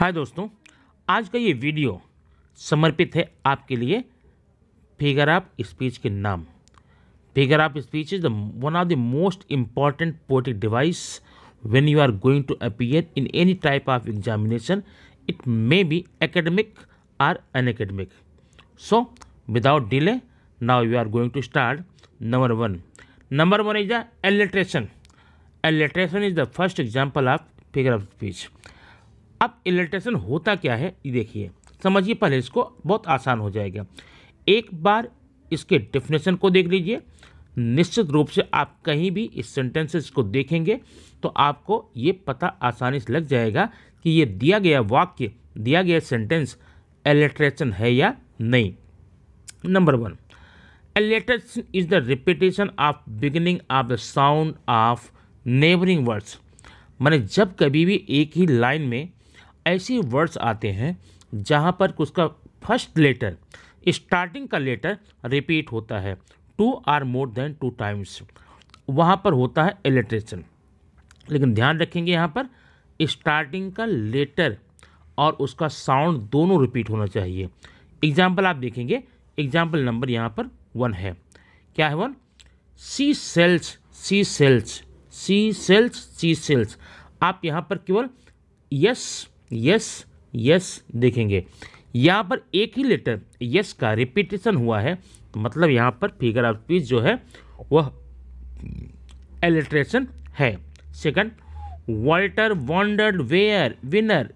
हाय दोस्तों आज का ये वीडियो समर्पित है आपके लिए फिगर ऑफ स्पीच के नाम figure of speech is the one of the most important poetic device when you are going to appear in any type of examination it may be academic or unacademic so without delay now you are going to start number one number one is the alliteration alliteration is the first example of figure of speech अब alliteration होता क्या है ये देखिए समझिए पहले इसको बहुत आसान हो जाएगा एक बार इसके डेफिनेशन को देख लीजिए निश्चित रूप से आप कहीं भी इस सेंटेंसेस को देखेंगे तो आपको ये पता आसानी से लग जाएगा कि ये दिया गया वाक्य दिया गया सेंटेंस एलिट्रेशन है या नहीं number one alliteration is the repetition of beginning of the sound of neighbouring words मैंने जब कभी भी एक ही लाइन में ऐसी वर्ड्स आते हैं जहाँ पर उसका फर्स्ट लेटर स्टार्टिंग का लेटर रिपीट होता है two or more than two times वहाँ पर होता है एलिट्रेशन लेकिन ध्यान रखेंगे यहाँ पर स्टार्टिंग का लेटर और उसका साउंड दोनों रिपीट होना चाहिए एग्जाम्पल आप देखेंगे एग्जाम्पल नंबर यहाँ पर वन है क्या है one she sales C sales C sales C shells आप यहाँ पर केवल यस यस यस देखेंगे यहाँ पर एक ही लेटर यस का रिपीटेशन हुआ है तो मतलब यहाँ पर फिगर ऑफ स्पीच जो है वह एलिट्रेशन है second Walter wondered where winner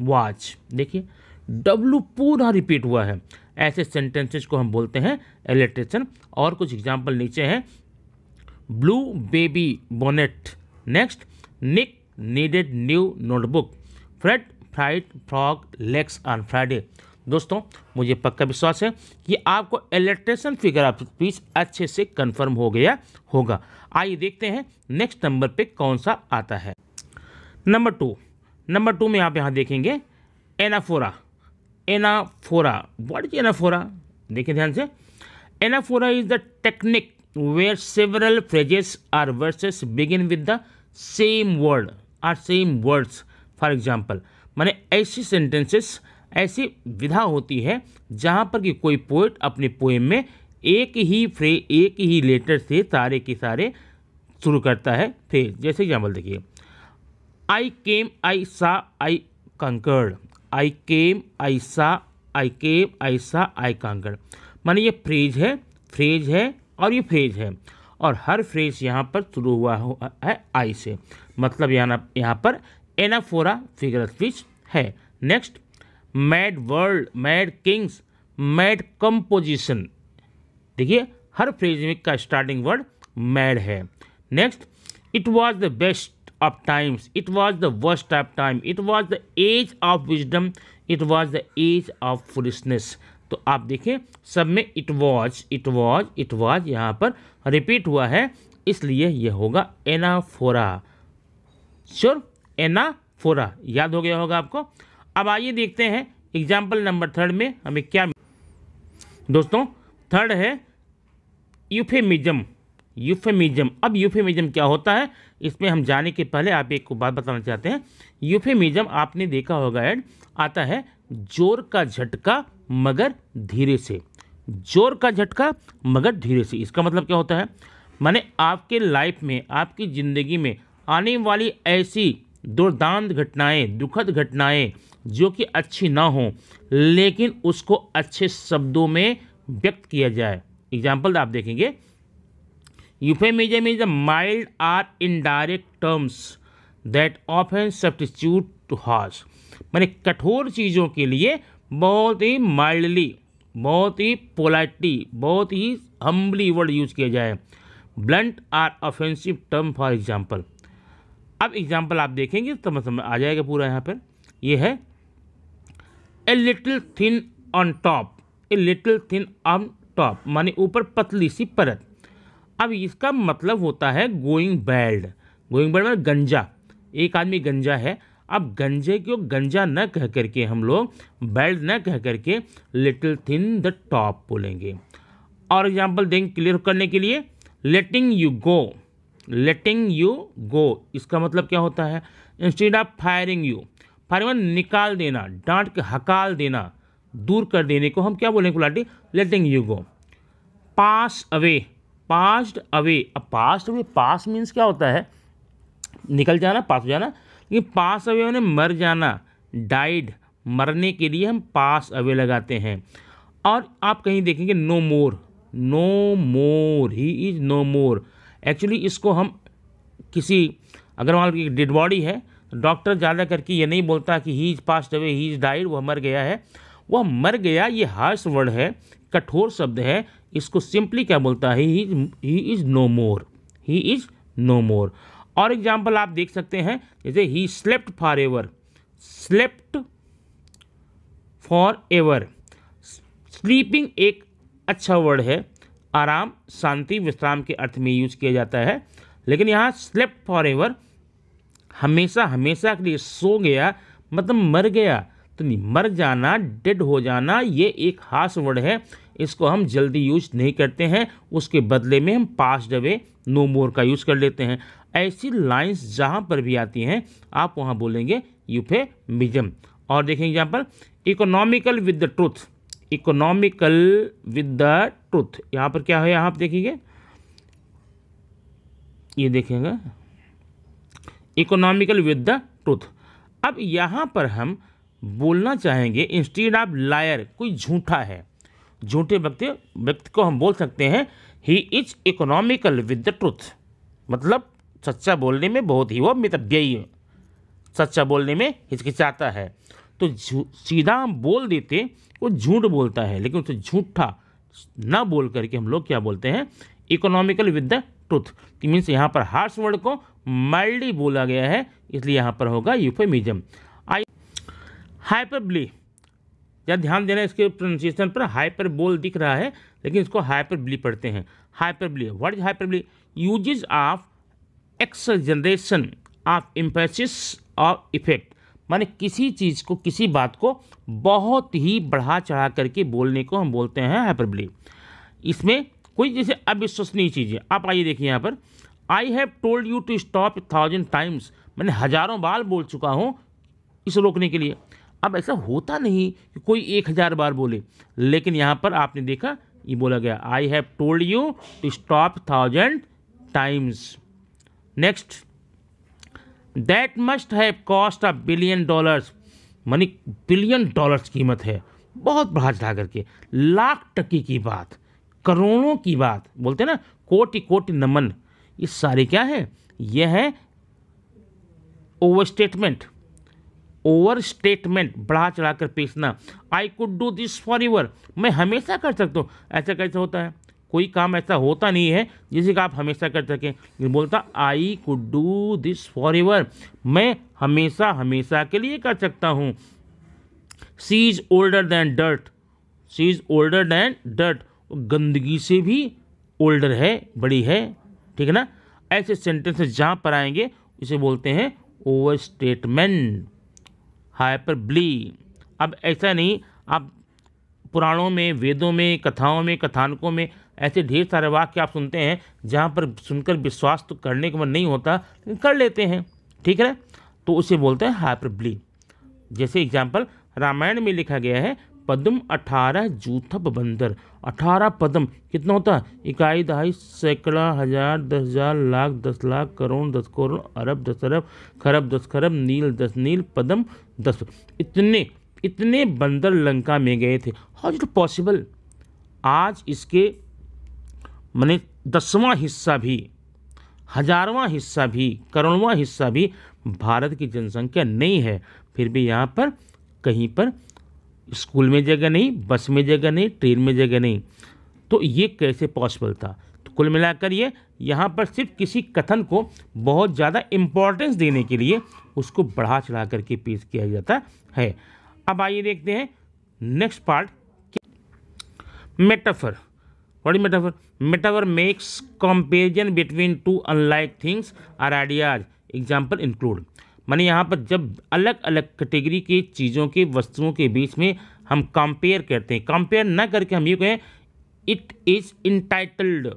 watch देखिए डब्लू पूरा रिपीट हुआ है ऐसे सेंटेंसेस को हम बोलते हैं एलिट्रेशन और कुछ एग्जाम्पल नीचे हैं blue baby bonnet next nick needed new notebook Fred fried frog legs on Friday दोस्तों मुझे पक्का विश्वास है कि आपको एलेक्ट्रेशन फिगर ऑफ स्पीच अच्छे से कंफर्म हो गया होगा आइए देखते हैं नेक्स्ट नंबर पे कौन सा आता है नंबर टू नंबर टू में आप यहाँ देखेंगे anaphora anaphora what is anaphora देखें ध्यान से anaphora is the technique where several phrases or verses begin with the same word or same words for example माने ऐसी सेंटेंसेस ऐसी विधा होती है जहाँ पर कि कोई पोइट अपने पोएम में एक ही फ्रे एक ही लेटर से सारे के सारे शुरू करता है फ्रेज जैसे एग्जाम्पल देखिए आई केम आई सा आई कंकर्ड आई केम आई सा आई केम आई सा आई कंकर्ड माने ये फ्रेज है फ्रेज है और ये फ्रेज है और हर फ्रेज यहाँ पर शुरू हुआ है आई से मतलब यहाँ यहाँ पर एनाफोरा फिगर स्पीच है next mad world mad kings mad composition देखिए हर फ्रेजमिक का स्टार्टिंग वर्ड मैड है next it was the best of times it was the worst of time it was the age of wisdom it was the age of foolishness तो आप देखें सब में it was it was it was यहाँ पर repeat हुआ है इसलिए यह होगा एनाफोरा श्योर sure? एनाफोरा याद हो गया होगा आपको अब आइए देखते हैं एग्जाम्पल नंबर थर्ड में हमें क्या दोस्तों थर्ड है यूफेमिजम यूफेमिजम अब यूफेमिजम क्या होता है इसमें हम जाने के पहले आप एक बात बताना चाहते हैं यूफेमिजम आपने देखा होगा एड आता है जोर का झटका मगर धीरे से जोर का झटका मगर धीरे से इसका मतलब क्या होता है माने आपके लाइफ में आपकी ज़िंदगी में आने वाली ऐसी दुर्दांत घटनाएं दुखद घटनाएं जो कि अच्छी ना हो लेकिन उसको अच्छे शब्दों में व्यक्त किया जाए एग्जाम्पल तो आप देखेंगे euphemism is a mild or indirect terms that often substitute to harsh मैंने कठोर चीज़ों के लिए बहुत ही माइल्डली बहुत ही पोलाइटली बहुत ही हम्बली वर्ड यूज़ किया जाए blunt or offensive term for example अब एग्जाम्पल आप देखेंगे समझ तो समझ आ जाएगा पूरा यहाँ पर ये है a little thin on top a little thin on top माने ऊपर पतली सी परत अब इसका मतलब होता है गोइंग बैल्ड गोइंग बैल्ड मतलब गंजा एक आदमी गंजा है अब गंजे को गंजा न कह करके हम लोग बेल्ट न कह करके लिटिल थिन द टॉप बोलेंगे और एग्जाम्पल देंगे क्लियर करने के लिए लेटिंग यू गो लेटिंग यू गो इसका मतलब क्या होता है instead of firing you firing निकाल देना डांट के हकाल देना दूर कर देने को हम क्या बोलेंगे गुलाटी letting you go pass away past away अब पास्ट अवे पास मीन्स क्या होता है निकल जाना पास हो जाना लेकिन पास अवे उन्हें मर जाना डाइड मरने के लिए हम पास अवे लगाते हैं और आप कहीं देखेंगे no more no more he is no more actually इसको हम किसी अगर मान लो डेड बॉडी है तो डॉक्टर ज़्यादा करके ये नहीं बोलता कि he is past away he is died वह मर गया है वह मर गया ये हार्श वर्ड है कठोर शब्द है इसको सिंपली क्या बोलता है he is no more he is no more और एग्जाम्पल आप देख सकते हैं जैसे he slept for ever slept for ever sleeping एक अच्छा वर्ड है आराम शांति विश्राम के अर्थ में यूज किया जाता है लेकिन यहाँ स्लेप फॉर एवर हमेशा हमेशा के लिए सो गया मतलब मर गया तो नहीं मर जाना डेड हो जाना ये एक खास वर्ड है इसको हम जल्दी यूज नहीं करते हैं उसके बदले में हम पास डबे नो मोर का यूज़ कर लेते हैं ऐसी लाइंस जहाँ पर भी आती हैं आप वहाँ बोलेंगे यूफे मिजम और देखें example economical with the truth economical with the truth यहाँ पर क्या है यहाँ आप देखेंगे ये देखेंगे इकोनॉमिकल विद द ट्रुथ अब यहाँ पर हम बोलना चाहेंगे इंस्टीट्यूट ऑफ लायर कोई झूठा है झूठे व्यक्ति व्यक्ति को हम बोल सकते हैं he is economical with the truth मतलब सच्चा बोलने में बहुत ही वो मितव्ययी सच्चा बोलने में हिचकिचाता है तो सीधा हम बोल देते वो झूठ बोलता है लेकिन उसे झूठा ना बोल करके हम लोग क्या बोलते हैं economical with the truth means यहाँ पर हार्श वर्ड को माइल्डली बोला गया है इसलिए यहाँ पर होगा यूफेमिजम आई हाइपरब्ली या ध्यान देना इसके प्रोनाउंसिएशन पर हाइपर बोल दिख रहा है लेकिन इसको हाइपरब्ली पढ़ते हैं hyperbole what is hyperbole uses of exaggeration of emphasis of effect माने किसी चीज़ को किसी बात को बहुत ही बढ़ा चढ़ा करके बोलने को हम बोलते हैं हाइपरबली इसमें कोई जैसे अविश्वसनीय चीज़ें आप आइए देखिए यहाँ पर I have told you to stop thousand times मैंने हज़ारों बार बोल चुका हूँ इसे रोकने के लिए अब ऐसा होता नहीं कि कोई एक हज़ार बार बोले लेकिन यहाँ पर आपने देखा ये बोला गया I have told you to stop thousand times next that must have cost a billion dollars money billion dollars कीमत है बहुत बढ़ा चढ़ा करके लाख टक्की की बात करोड़ों की बात बोलते हैं ना कोटि कोटि नमन ये सारी क्या है यह है ओवर स्टेटमेंट ओवर स्टेटमेंट बढ़ा चढ़ा कर पेशना I could do this for your मैं हमेशा कर सकता हूँ ऐसा कैसे होता है कोई काम ऐसा होता नहीं है जिसे आप हमेशा कर सकें बोलता I could do this for ever मैं हमेशा हमेशा के लिए कर सकता हूँ she is older than dirt she is older than dirt गंदगी से भी ओल्डर है बड़ी है ठीक है ना ऐसे सेंटेंसेस जहाँ पर आएंगे इसे बोलते हैं ओवर स्टेटमेंट हाइपर ब्ली अब ऐसा नहीं आप पुराणों में वेदों में कथाओं में कथानकों में ऐसे ढेर सारे वाक्य आप सुनते हैं जहाँ पर सुनकर विश्वास तो करने का मन नहीं होता लेकिन कर लेते हैं ठीक है तो उसे बोलते हैं हाइपरब्ली जैसे एग्जाम्पल रामायण में लिखा गया है पद्म अठारह जूथप बंदर अठारह पदम कितना होता है इकाई दहाई सैकड़ा हजार दस हजार लाख दस लाख करोड़ दस करोड़ अरब दस अरब खरब दस खरब नील दस नील पदम दस इतने इतने बंदर लंका में गए थे हाउ इट पॉसिबल आज इसके माने दसवां हिस्सा भी हजारवां हिस्सा भी करोड़वां हिस्सा भी भारत की जनसंख्या नहीं है फिर भी यहाँ पर कहीं पर स्कूल में जगह नहीं बस में जगह नहीं ट्रेन में जगह नहीं तो ये कैसे पॉसिबल था तो कुल मिलाकर ये यहाँ पर सिर्फ किसी कथन को बहुत ज़्यादा इम्पोर्टेंस देने के लिए उसको बढ़ा चढ़ा करके पेश किया जाता है अब आइए देखते हैं next part metaphor what is metaphor metaphor makes comparison between two unlike things or ideas example include मैंने यहाँ पर जब अलग अलग कैटेगरी की चीज़ों के वस्तुओं के बीच में हम कंपेयर करते हैं कंपेयर ना करके हम ये कहें इट इज़ इंटाइटल्ड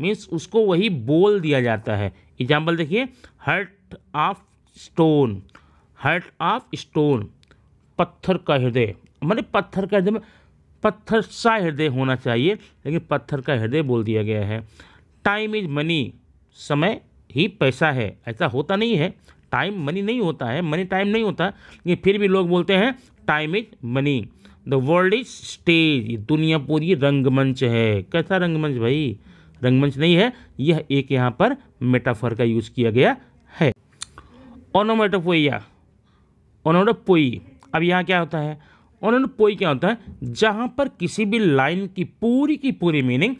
मीन्स उसको वही बोल दिया जाता है एग्जाम्पल देखिए heart of stone heart of stone पत्थर का हृदय मैंने पत्थर का हृदय में पत्थर सा हृदय होना चाहिए लेकिन पत्थर का हृदय बोल दिया गया है टाइम इज मनी समय ही पैसा है ऐसा होता नहीं है टाइम मनी नहीं होता है मनी टाइम नहीं होता लेकिन फिर भी लोग बोलते हैं time is money the world is stage दुनिया पूरी रंगमंच है कैसा रंगमंच भाई रंगमंच नहीं है यह एक यहाँ पर मेटाफर का यूज़ किया गया है ओनोमेटोपोइया ओनोडोपोई अब यहाँ क्या होता है उन्होंने पोई क्या होता है जहाँ पर किसी भी लाइन की पूरी की पूरी मीनिंग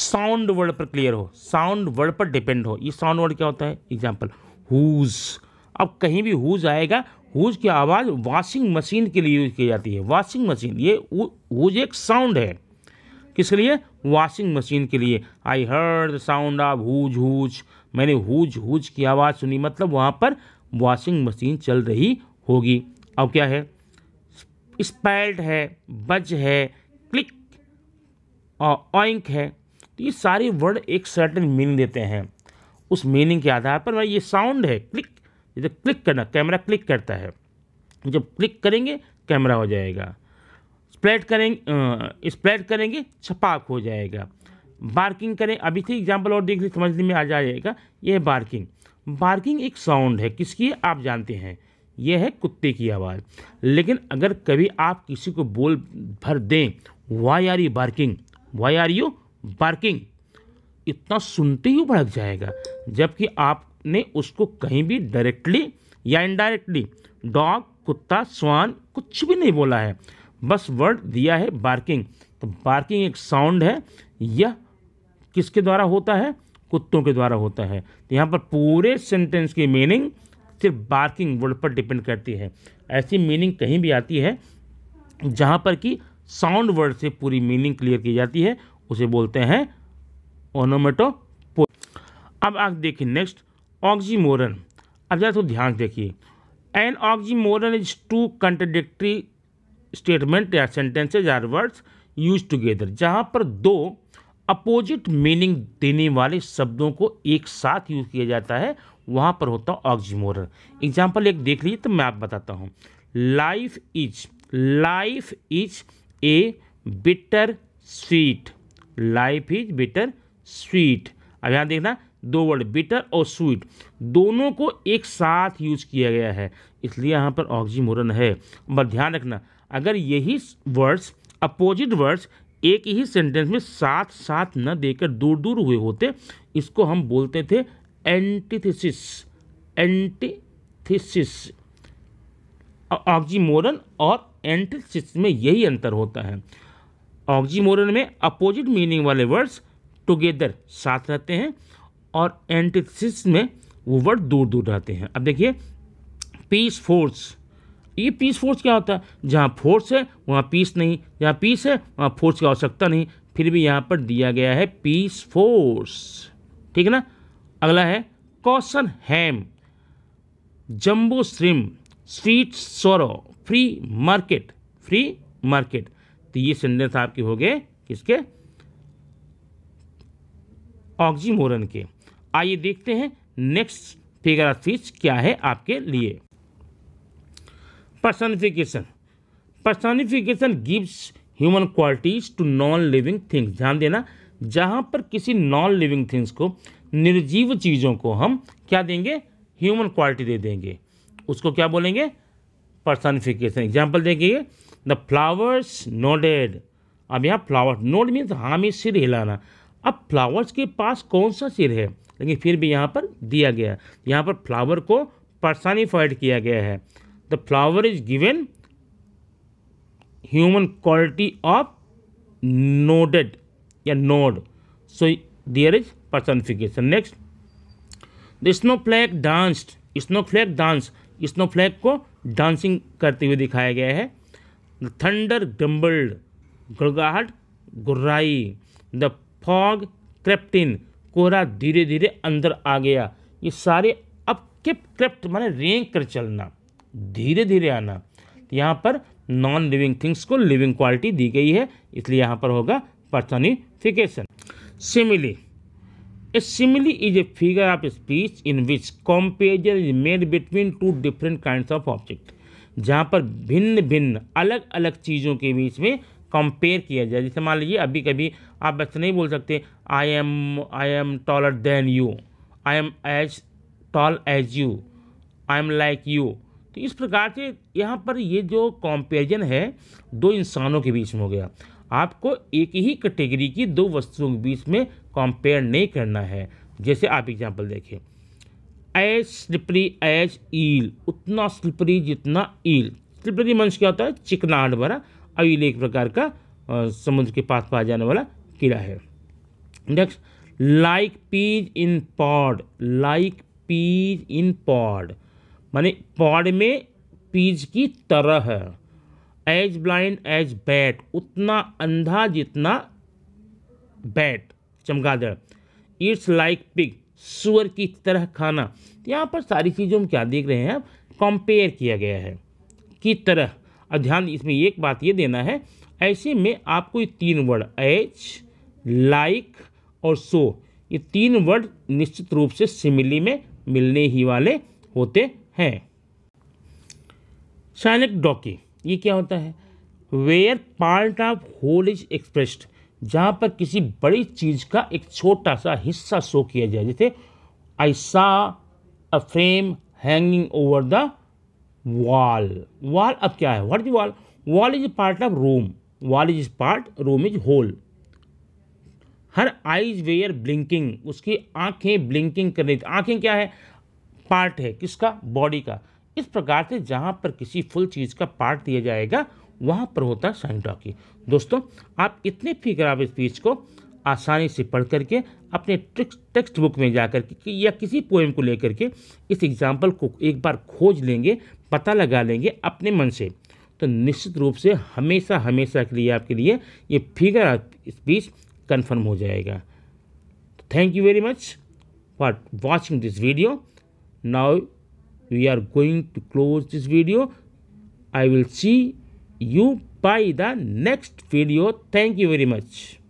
साउंड वर्ड पर क्लियर हो साउंड वर्ड पर डिपेंड हो ये साउंड वर्ड क्या होता है एग्जाम्पल हुज अब कहीं भी हुज आएगा हुज की आवाज़ वॉशिंग मशीन के लिए यूज की जाती है वॉशिंग मशीन ये हुज एक साउंड है किस लिए वॉशिंग मशीन के लिए I heard the sound of whoosh whoosh मैंने हुज हुज की आवाज़ सुनी मतलब वहाँ पर वॉशिंग मशीन चल रही होगी अब क्या है स्पेल्ड है बज है क्लिक और ऑइंक है तो ये सारे वर्ड एक सर्टन मीनिंग देते हैं उस मीनिंग के आधार पर भाई ये साउंड है क्लिक जैसे तो क्लिक करना कैमरा क्लिक करता है जब क्लिक करेंगे कैमरा हो जाएगा स्प्लेट करेंगे स्प्लेट करेंगे छपाक हो जाएगा बार्किंग करें अभी थी एग्जाम्पल और देख समझने में आ जाएगा यह बार्किंग बार्किंग एक साउंड है किसकी है? आप जानते हैं यह है कुत्ते की आवाज़ लेकिन अगर कभी आप किसी को बोल भर दें why are you barking why are you barking इतना सुनते ही भड़क जाएगा जबकि आपने उसको कहीं भी डायरेक्टली या इनडायरेक्टली डॉग कुत्ता स्वान कुछ भी नहीं बोला है बस वर्ड दिया है बार्किंग तो बार्किंग एक साउंड है यह किसके द्वारा होता है कुत्तों के द्वारा होता है तो यहाँ पर पूरे सेंटेंस की मीनिंग सिर्फ बार्किंग वर्ड पर डिपेंड करती है ऐसी मीनिंग कहीं भी आती है जहाँ पर कि साउंड वर्ड से पूरी मीनिंग क्लियर की जाती है उसे बोलते हैं ओनोमेटो अब आप देखिए नेक्स्ट ऑक्जीमोरन अब जरा तो ध्यान देखिए an oxymoron is two contradictory statement या sentences or words use together जहाँ पर दो अपोजिट मीनिंग देने वाले शब्दों को एक साथ यूज किया जाता है वहाँ पर होता ऑक्जीमोरन एग्जाम्पल एक देख लीजिए तो मैं आप बताता हूँ life is life is a bitter sweet life is bitter sweet अब यहाँ देखना दो वर्ड बिटर और स्वीट दोनों को एक साथ यूज किया गया है इसलिए यहाँ पर ऑक्जीमोरन है बस ध्यान रखना अगर यही वर्ड्स अपोजिट वर्ड्स एक ही सेंटेंस में साथ साथ न देकर दूर दूर हुए होते इसको हम बोलते थे एंटीथिस एंटीथिस ऑक्जीमोरन और एंटीथिस में यही अंतर होता है ऑक्जीमोरन में अपोजिट मीनिंग वाले वर्ड्स टुगेदर साथ रहते हैं और एंटीथिस में वो वर्ड दूर दूर रहते हैं अब देखिए पीस फोर्स ये पीस फोर्स क्या होता है जहाँ फोर्स है वहाँ पीस नहीं जहाँ पीस है वहाँ फोर्स की आवश्यकता नहीं फिर भी यहाँ पर दिया गया है पीस फोर्स ठीक है ना अगला है कौशन हैम jumbo shrimp sweet sorrow free market free market तो ये सेंटेंस आपके हो गए किसके ऑक्जीमोरन के आइए देखते हैं नेक्स्ट फिगर ऑफ स्पीच क्या है आपके लिए personification personification gives human qualities to non living things ध्यान देना जहां पर किसी नॉन लिविंग थिंग्स को निर्जीव चीज़ों को हम क्या देंगे ह्यूमन क्वालिटी दे देंगे उसको क्या बोलेंगे पर्सनिफिकेशन एग्जाम्पल देखिए द फ्लावर्स नोडेड अब यहाँ फ्लावर नोड मीन्स हामी सिर हिलाना अब फ्लावर्स के पास कौन सा सिर है लेकिन फिर भी यहाँ पर दिया गया यहाँ पर फ्लावर को पर्सनिफाइड किया गया है the flower is given human quality of nodded या nod so there is personification. Next, the snowflake danced. Snowflake dance. Snowflake को डांसिंग करते हुए दिखाया गया है थंडर गम्बल्ड गड़गाहट गुर्राई द फॉग क्रेप्टिन कोहरा धीरे धीरे अंदर आ गया ये सारे अब किप क्रेप्ट माने रेंग कर चलना धीरे धीरे आना यहाँ पर नॉन लिविंग थिंग्स को लिविंग क्वालिटी दी गई है इसलिए यहाँ पर होगा personification simile A simile is a figure of speech in which comparison is made between two different kinds of object. जहाँ पर भिन्न भिन्न अलग अलग चीज़ों के बीच में कंपेयर किया जाए जैसे मान लीजिए अभी कभी आप ऐसे नहीं बोल सकते I am I am taller than you I am as tall as you I am like you तो इस प्रकार से यहाँ पर ये जो कंपेरिजन है दो इंसानों के बीच में हो गया आपको एक ही कैटेगरी की दो वस्तुओं के बीच में कंपेयर नहीं करना है जैसे आप एग्जांपल देखें एज स्लिपरी एज ईल उतना स्लिपरी जितना ईल स्लिपरी मंच क्या होता है चिकना भरा और ईल एक प्रकार का समुद्र के पास पाया जाने वाला कीड़ा है next like peas in pod like peas in pod माने पॉड में पीज की तरह है एज ब्लाइंड एज बैट उतना अंधा जितना बैट चमगादड़ इट्स लाइक पिग सुअर की तरह खाना यहाँ पर सारी चीज़ों में क्या देख रहे हैं आप कंपेयर किया गया है की तरह और ध्यान इसमें एक बात ये देना है ऐसे में आपको ये तीन वर्ड एच लाइक और सो ये तीन वर्ड निश्चित रूप से सिमिली में मिलने ही वाले होते हैं सैनिक डॉकी ये क्या होता है where part of whole is expressed जहाँ पर किसी बड़ी चीज़ का एक छोटा सा हिस्सा शो किया जाए जैसे I saw a frame hanging over the wall wall अब क्या है what is wall wall is part of room wall is part room is whole her eyes were blinking उसकी आंखें ब्लिंकिंग कर रही थी आंखें क्या है पार्ट है किसका बॉडी का इस प्रकार से जहाँ पर किसी फुल चीज़ का पार्ट दिया जाएगा वहाँ पर होता है साइन टॉकी दोस्तों आप इतने फिगर ऑफ स्पीच को आसानी से पढ़ करके अपने टेक्स्ट बुक में जा कर के या किसी पोएम को लेकर के इस एग्जाम्पल को एक बार खोज लेंगे पता लगा लेंगे अपने मन से तो निश्चित रूप से हमेशा हमेशा के लिए आपके लिए ये फिगर ऑफ स्पीच कन्फर्म हो जाएगा तो thank you very much for watching this video now we are going to close this video i will see you by the next video thank you very much